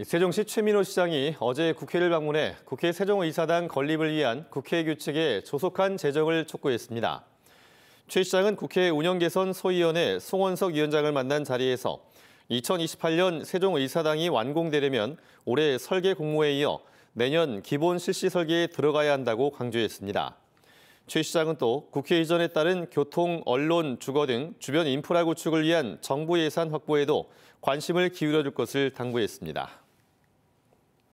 세종시 최민호 시장이 어제 국회를 방문해 국회 세종의사당 건립을 위한 국회 규칙에 조속한 제정을 촉구했습니다. 최 시장은 국회 운영개선 소위원회 송원석 위원장을 만난 자리에서 2028년 세종의사당이 완공되려면 올해 설계 공모에 이어 내년 기본 실시 설계에 들어가야 한다고 강조했습니다. 최 시장은 또 국회 이전에 따른 교통, 언론, 주거 등 주변 인프라 구축을 위한 정부 예산 확보에도 관심을 기울여줄 것을 당부했습니다.